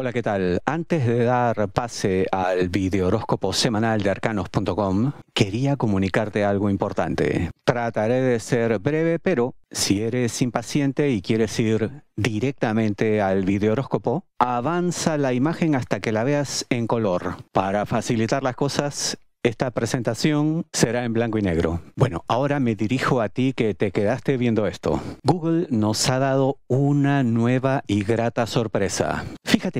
Hola, ¿qué tal? Antes de dar pase al videohoróscopo semanal de arcanos.com, quería comunicarte algo importante. Trataré de ser breve, pero si eres impaciente y quieres ir directamente al videohoróscopo, avanza la imagen hasta que la veas en color. Para facilitar las cosas, esta presentación será en blanco y negro. Bueno, ahora me dirijo a ti que te quedaste viendo esto. Google nos ha dado una nueva y grata sorpresa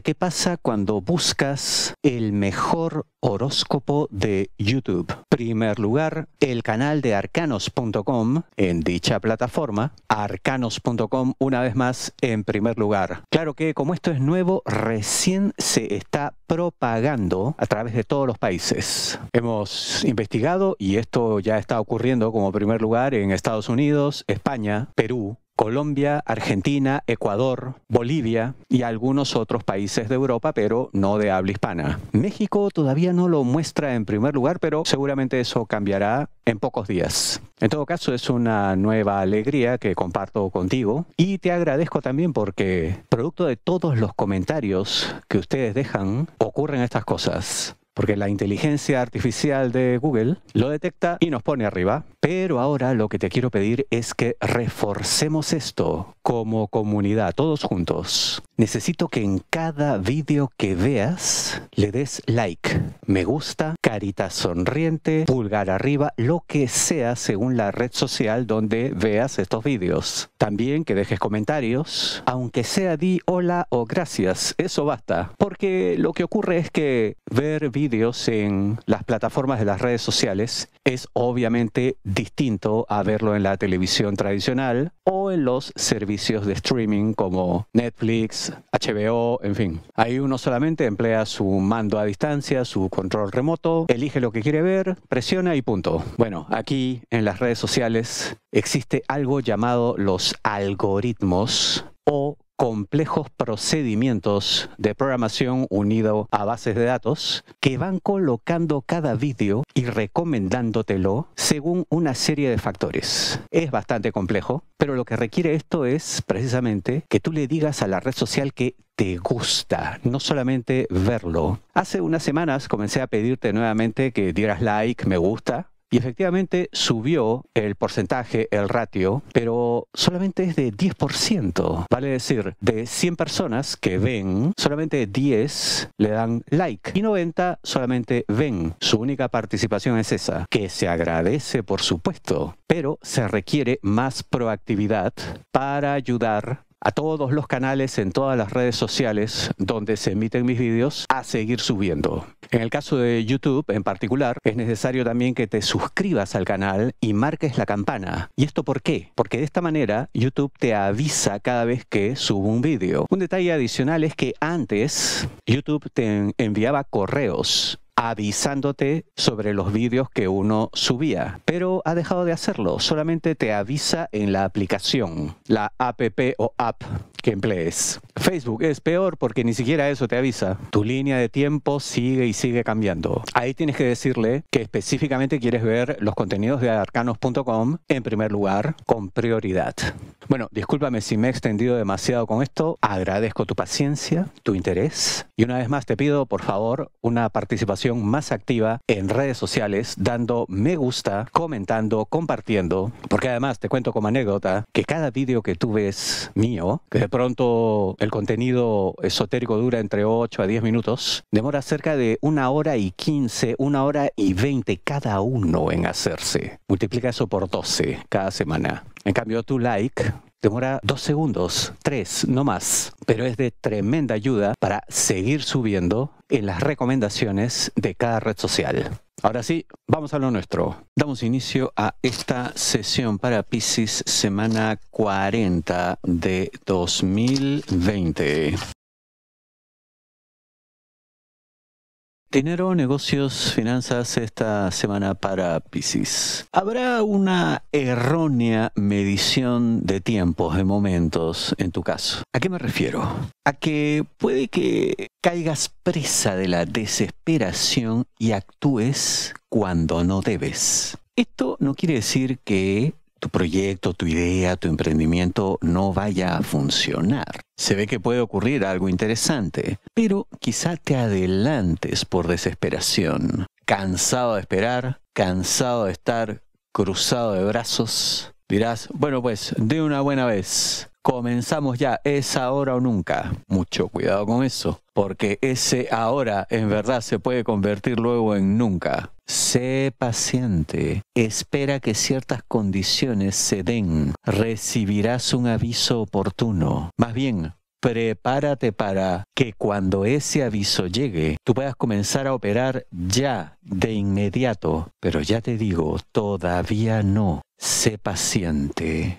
qué pasa cuando buscas el mejor horóscopo de YouTube. Primer lugar, el canal de arcanos.com en dicha plataforma. Arcanos.com una vez más en primer lugar. Claro que como esto es nuevo, recién se está propagando a través de todos los países. Hemos investigado y esto ya está ocurriendo como primer lugar en Estados Unidos, España, Perú, Colombia, Argentina, Ecuador, Bolivia y algunos otros países de Europa, pero no de habla hispana. México todavía no lo muestra en primer lugar, pero seguramente eso cambiará en pocos días. En todo caso, es una nueva alegría que comparto contigo y te agradezco también porque, producto de todos los comentarios que ustedes dejan, ocurren estas cosas porque la inteligencia artificial de Google lo detecta y nos pone arriba. Pero ahora lo que te quiero pedir es que reforcemos esto como comunidad, todos juntos. Necesito que en cada vídeo que veas le des like, me gusta, carita sonriente, pulgar arriba, lo que sea según la red social donde veas estos vídeos. También que dejes comentarios, aunque sea di hola o gracias, eso basta. Porque lo que ocurre es que ver vídeos en las plataformas de las redes sociales es obviamente distinto a verlo en la televisión tradicional o en los servicios de streaming como Netflix, HBO, en fin. Ahí uno solamente emplea su mando a distancia, su control remoto, elige lo que quiere ver, presiona y punto. Bueno, aquí en las redes sociales existe algo llamado los algoritmos o complejos procedimientos de programación unido a bases de datos que van colocando cada vídeo y recomendándotelo según una serie de factores. Es bastante complejo, pero lo que requiere esto es precisamente que tú le digas a la red social que te gusta, no solamente verlo. Hace unas semanas comencé a pedirte nuevamente que dieras like, me gusta, y efectivamente subió el porcentaje, el ratio, pero solamente es de 10%. Vale decir, de 100 personas que ven, solamente 10 le dan like y 90 solamente ven. Su única participación es esa, que se agradece por supuesto, pero se requiere más proactividad para ayudar a todos los canales en todas las redes sociales donde se emiten mis vídeos a seguir subiendo. En el caso de YouTube en particular, es necesario también que te suscribas al canal y marques la campana. ¿Y esto por qué? Porque de esta manera YouTube te avisa cada vez que subo un vídeo. Un detalle adicional es que antes YouTube te enviaba correos avisándote sobre los vídeos que uno subía, pero ha dejado de hacerlo, solamente te avisa en la aplicación, la app o app que emplees. Facebook es peor porque ni siquiera eso te avisa. Tu línea de tiempo sigue y sigue cambiando. Ahí tienes que decirle que específicamente quieres ver los contenidos de arcanos.com en primer lugar, con prioridad. Bueno, discúlpame si me he extendido demasiado con esto. Agradezco tu paciencia, tu interés. Y una vez más te pido, por favor, una participación más activa en redes sociales, dando me gusta, comentando, compartiendo. Porque además te cuento como anécdota que cada vídeo que tú ves mío, que pronto el contenido esotérico dura entre 8 a 10 minutos, demora cerca de una hora y 15, una hora y 20 cada uno en hacerse. Multiplica eso por 12 cada semana. En cambio, tu like Demora dos segundos, tres, no más, pero es de tremenda ayuda para seguir subiendo en las recomendaciones de cada red social. Ahora sí, vamos a lo nuestro. Damos inicio a esta sesión para Pisces semana 40 de 2020. Dinero, negocios, finanzas esta semana para Pisces. Habrá una errónea medición de tiempos, de momentos en tu caso. ¿A qué me refiero? A que puede que caigas presa de la desesperación y actúes cuando no debes. Esto no quiere decir que tu proyecto, tu idea, tu emprendimiento no vaya a funcionar. Se ve que puede ocurrir algo interesante, pero quizá te adelantes por desesperación, cansado de esperar, cansado de estar cruzado de brazos. Dirás, bueno pues, de una buena vez, comenzamos ya, es ahora o nunca. Mucho cuidado con eso, porque ese ahora en verdad se puede convertir luego en nunca. Sé paciente, espera que ciertas condiciones se den, recibirás un aviso oportuno. Más bien, prepárate para que cuando ese aviso llegue, tú puedas comenzar a operar ya, de inmediato. Pero ya te digo, todavía no. Sé paciente.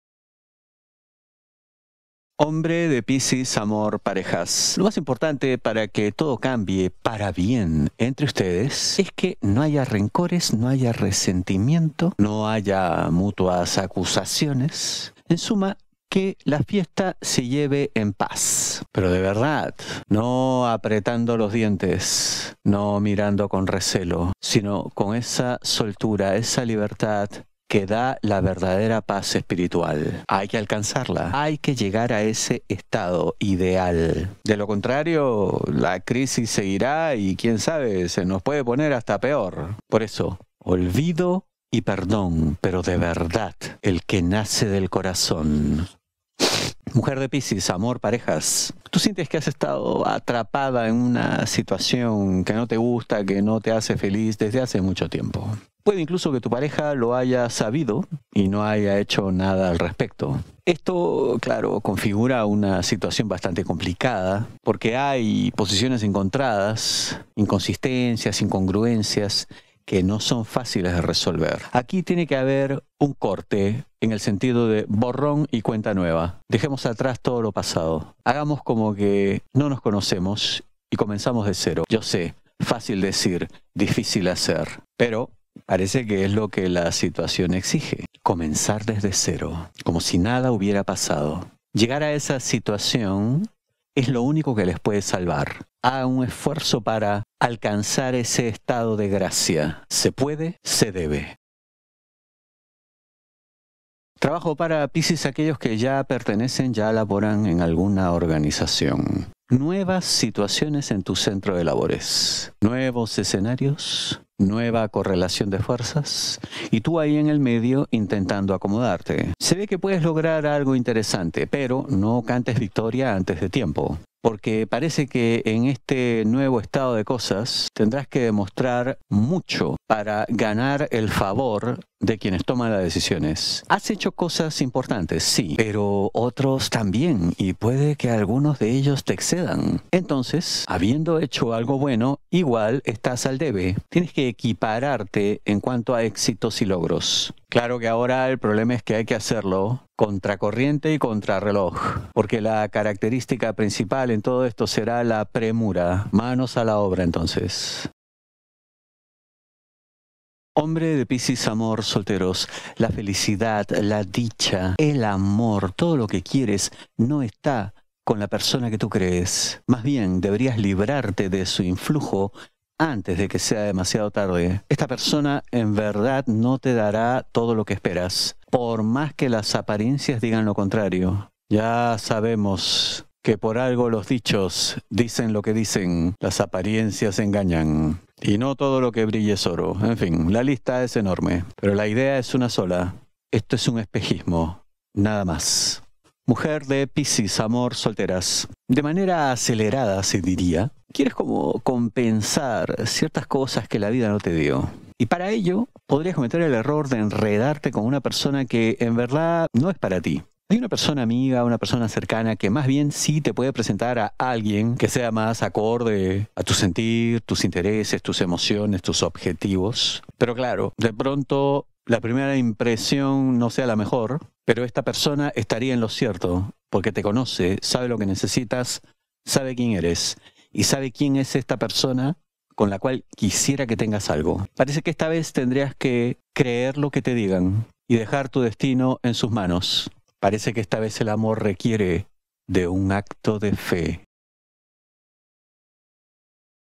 Hombre de piscis, amor, parejas. Lo más importante para que todo cambie para bien entre ustedes es que no haya rencores, no haya resentimiento, no haya mutuas acusaciones. En suma, que la fiesta se lleve en paz. Pero de verdad, no apretando los dientes, no mirando con recelo, sino con esa soltura, esa libertad que da la verdadera paz espiritual. Hay que alcanzarla, hay que llegar a ese estado ideal. De lo contrario, la crisis seguirá y quién sabe, se nos puede poner hasta peor. Por eso, olvido y perdón, pero de verdad, el que nace del corazón. Mujer de Pisces, amor, parejas. ¿Tú sientes que has estado atrapada en una situación que no te gusta, que no te hace feliz desde hace mucho tiempo? Puede incluso que tu pareja lo haya sabido y no haya hecho nada al respecto. Esto, claro, configura una situación bastante complicada porque hay posiciones encontradas, inconsistencias, incongruencias que no son fáciles de resolver. Aquí tiene que haber un corte en el sentido de borrón y cuenta nueva. Dejemos atrás todo lo pasado. Hagamos como que no nos conocemos y comenzamos de cero. Yo sé, fácil decir, difícil hacer, pero Parece que es lo que la situación exige, comenzar desde cero, como si nada hubiera pasado. Llegar a esa situación es lo único que les puede salvar. Haga un esfuerzo para alcanzar ese estado de gracia. Se puede, se debe. Trabajo para Pisces aquellos que ya pertenecen, ya laboran en alguna organización. Nuevas situaciones en tu centro de labores. Nuevos escenarios, nueva correlación de fuerzas y tú ahí en el medio intentando acomodarte. Se ve que puedes lograr algo interesante, pero no cantes victoria antes de tiempo porque parece que en este nuevo estado de cosas tendrás que demostrar mucho para ganar el favor de quienes toman las decisiones. Has hecho cosas importantes, sí, pero otros también, y puede que algunos de ellos te excedan. Entonces, habiendo hecho algo bueno, igual estás al debe. Tienes que equipararte en cuanto a éxitos y logros. Claro que ahora el problema es que hay que hacerlo contracorriente y contrarreloj, porque la característica principal en todo esto será la premura. Manos a la obra entonces. Hombre de Piscis, amor, solteros, la felicidad, la dicha, el amor, todo lo que quieres no está con la persona que tú crees. Más bien, deberías librarte de su influjo antes de que sea demasiado tarde. ¿eh? Esta persona en verdad no te dará todo lo que esperas, por más que las apariencias digan lo contrario. Ya sabemos que por algo los dichos dicen lo que dicen, las apariencias engañan. Y no todo lo que brille es oro. En fin, la lista es enorme, pero la idea es una sola. Esto es un espejismo, nada más. Mujer de Piscis, amor, solteras. De manera acelerada, se diría, quieres como compensar ciertas cosas que la vida no te dio. Y para ello, podrías cometer el error de enredarte con una persona que en verdad no es para ti. Hay una persona amiga, una persona cercana que más bien sí te puede presentar a alguien que sea más acorde a tu sentir, tus intereses, tus emociones, tus objetivos. Pero claro, de pronto la primera impresión no sea la mejor pero esta persona estaría en lo cierto, porque te conoce, sabe lo que necesitas, sabe quién eres y sabe quién es esta persona con la cual quisiera que tengas algo. Parece que esta vez tendrías que creer lo que te digan y dejar tu destino en sus manos. Parece que esta vez el amor requiere de un acto de fe.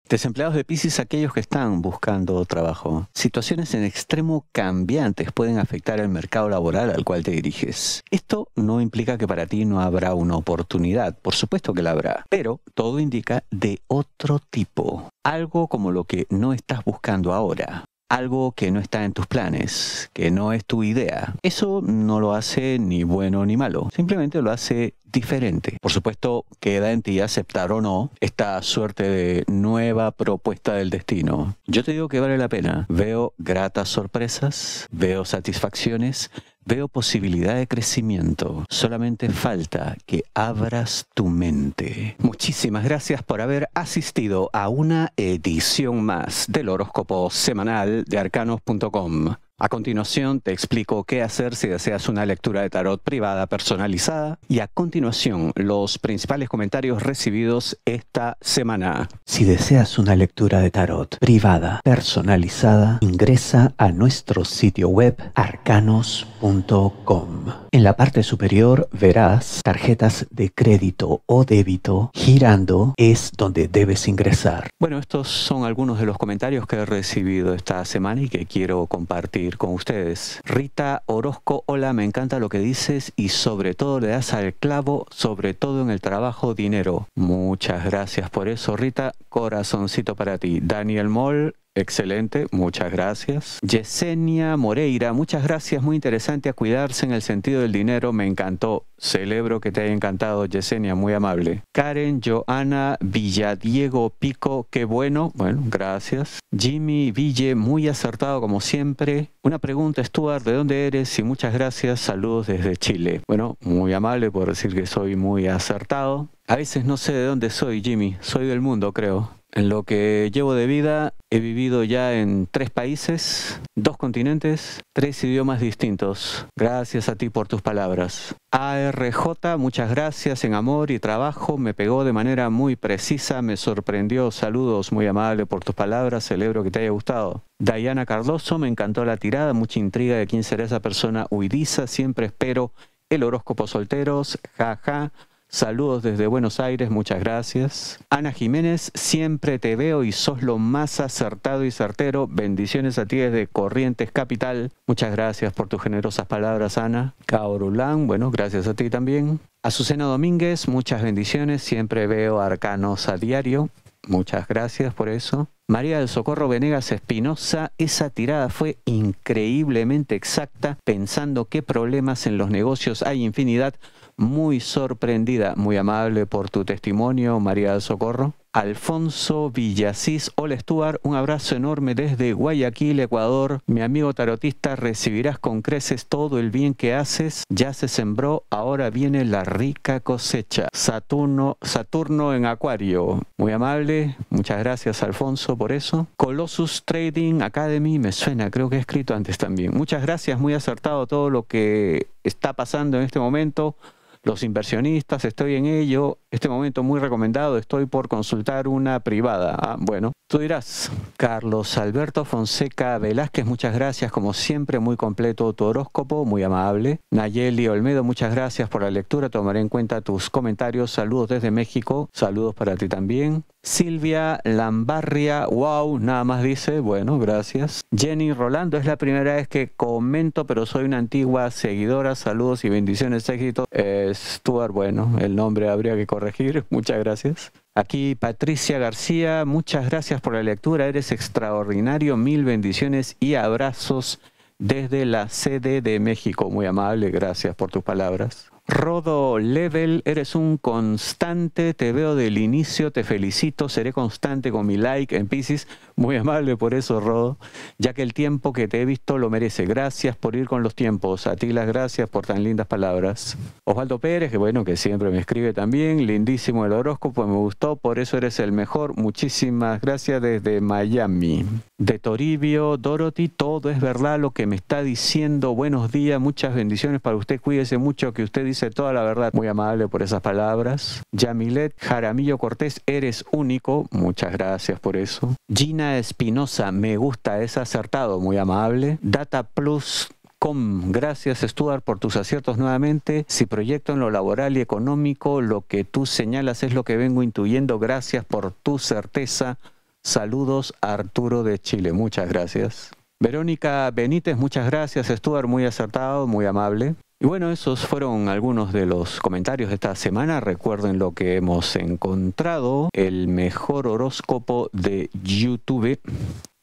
Desempleados de Pisces, aquellos que están buscando trabajo. Situaciones en extremo cambiantes pueden afectar el mercado laboral al cual te diriges. Esto no implica que para ti no habrá una oportunidad, por supuesto que la habrá, pero todo indica de otro tipo. Algo como lo que no estás buscando ahora algo que no está en tus planes, que no es tu idea. Eso no lo hace ni bueno ni malo, simplemente lo hace diferente. Por supuesto, queda en ti aceptar o no esta suerte de nueva propuesta del destino. Yo te digo que vale la pena. Veo gratas sorpresas, veo satisfacciones, Veo posibilidad de crecimiento. Solamente falta que abras tu mente. Muchísimas gracias por haber asistido a una edición más del horóscopo semanal de arcanos.com. A continuación te explico qué hacer si deseas una lectura de tarot privada personalizada y a continuación los principales comentarios recibidos esta semana. Si deseas una lectura de tarot privada personalizada, ingresa a nuestro sitio web arcanos.com. En la parte superior verás tarjetas de crédito o débito girando es donde debes ingresar. Bueno, estos son algunos de los comentarios que he recibido esta semana y que quiero compartir con ustedes. Rita Orozco, hola, me encanta lo que dices y sobre todo le das al clavo, sobre todo en el trabajo, dinero. Muchas gracias por eso, Rita. Corazoncito para ti. Daniel Moll, Excelente, muchas gracias. Yesenia Moreira, muchas gracias, muy interesante a cuidarse en el sentido del dinero, me encantó. Celebro que te haya encantado, Yesenia, muy amable. Karen Joana Villadiego Pico, qué bueno, bueno, gracias. Jimmy Ville, muy acertado como siempre. Una pregunta, Stuart, ¿de dónde eres? Y muchas gracias, saludos desde Chile. Bueno, muy amable por decir que soy muy acertado. A veces no sé de dónde soy, Jimmy, soy del mundo, creo. En lo que llevo de vida, he vivido ya en tres países, dos continentes, tres idiomas distintos. Gracias a ti por tus palabras. ARJ, muchas gracias en amor y trabajo. Me pegó de manera muy precisa, me sorprendió. Saludos, muy amable por tus palabras. Celebro que te haya gustado. Diana Cardoso, me encantó la tirada, mucha intriga de quién será esa persona huidiza. Siempre espero el horóscopo solteros. Jaja. Saludos desde Buenos Aires, muchas gracias. Ana Jiménez, siempre te veo y sos lo más acertado y certero. Bendiciones a ti desde Corrientes Capital. Muchas gracias por tus generosas palabras, Ana. Caorulán, bueno, gracias a ti también. Azucena Domínguez, muchas bendiciones. Siempre veo arcanos a diario. Muchas gracias por eso. María del Socorro Venegas Espinosa, esa tirada fue increíblemente exacta, pensando qué problemas en los negocios hay infinidad muy sorprendida, muy amable por tu testimonio, María del Socorro. Alfonso Villasís, hola Stuart, un abrazo enorme desde Guayaquil, Ecuador. Mi amigo tarotista, recibirás con creces todo el bien que haces. Ya se sembró, ahora viene la rica cosecha. Saturno, Saturno en Acuario. Muy amable, muchas gracias Alfonso por eso. Colossus Trading Academy, me suena, creo que he escrito antes también. Muchas gracias, muy acertado todo lo que está pasando en este momento los inversionistas, estoy en ello, este momento muy recomendado, estoy por consultar una privada. Ah, bueno, Tú dirás, Carlos Alberto Fonseca Velázquez, muchas gracias, como siempre, muy completo tu horóscopo, muy amable. Nayeli Olmedo, muchas gracias por la lectura, tomaré en cuenta tus comentarios, saludos desde México, saludos para ti también. Silvia Lambarria, wow, nada más dice, bueno, gracias. Jenny Rolando, es la primera vez que comento, pero soy una antigua seguidora, saludos y bendiciones, éxito. Eh, Stuart, bueno, el nombre habría que corregir, muchas gracias. Aquí Patricia García, muchas gracias por la lectura, eres extraordinario, mil bendiciones y abrazos desde la sede de México. Muy amable, gracias por tus palabras. Rodo Level, eres un constante, te veo del inicio, te felicito, seré constante con mi like en Pisces, muy amable por eso Rodo, ya que el tiempo que te he visto lo merece. Gracias por ir con los tiempos, a ti las gracias por tan lindas palabras. Osvaldo Pérez, que bueno, que siempre me escribe también, lindísimo el horóscopo, me gustó, por eso eres el mejor, muchísimas gracias desde Miami. De Toribio, Dorothy, todo es verdad lo que me está diciendo, buenos días, muchas bendiciones para usted, cuídese mucho que usted dice toda la verdad. Muy amable por esas palabras. Yamilet Jaramillo Cortés, eres único. Muchas gracias por eso. Gina Espinosa, me gusta, es acertado. Muy amable. Data Plus Com. Gracias, Stuart, por tus aciertos nuevamente. Si proyecto en lo laboral y económico, lo que tú señalas es lo que vengo intuyendo. Gracias por tu certeza. Saludos, Arturo de Chile. Muchas gracias. Verónica Benítez, muchas gracias, Stuart, muy acertado, muy amable. Y bueno, esos fueron algunos de los comentarios de esta semana. Recuerden lo que hemos encontrado, el mejor horóscopo de YouTube.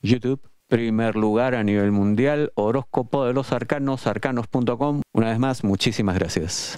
YouTube. Primer lugar a nivel mundial, horóscopo de los arcanos, arcanos.com. Una vez más, muchísimas gracias.